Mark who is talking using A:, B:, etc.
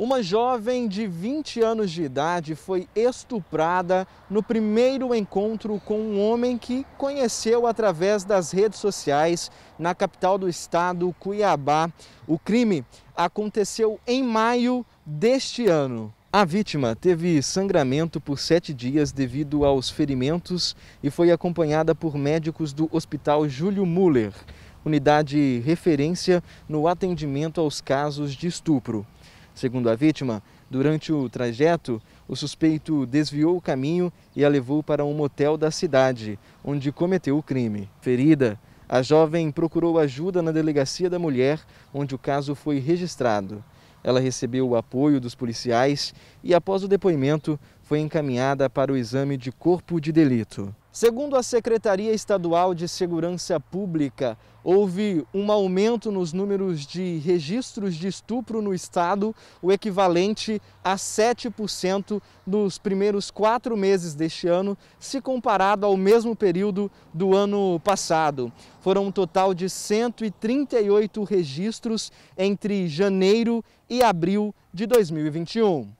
A: Uma jovem de 20 anos de idade foi estuprada no primeiro encontro com um homem que conheceu através das redes sociais na capital do estado, Cuiabá. O crime aconteceu em maio deste ano. A vítima teve sangramento por sete dias devido aos ferimentos e foi acompanhada por médicos do Hospital Júlio Muller, unidade referência no atendimento aos casos de estupro. Segundo a vítima, durante o trajeto, o suspeito desviou o caminho e a levou para um motel da cidade, onde cometeu o crime. Ferida, a jovem procurou ajuda na delegacia da mulher, onde o caso foi registrado. Ela recebeu o apoio dos policiais e, após o depoimento, foi encaminhada para o exame de corpo de delito. Segundo a Secretaria Estadual de Segurança Pública, houve um aumento nos números de registros de estupro no estado, o equivalente a 7% nos primeiros quatro meses deste ano, se comparado ao mesmo período do ano passado. Foram um total de 138 registros entre janeiro e abril de 2021.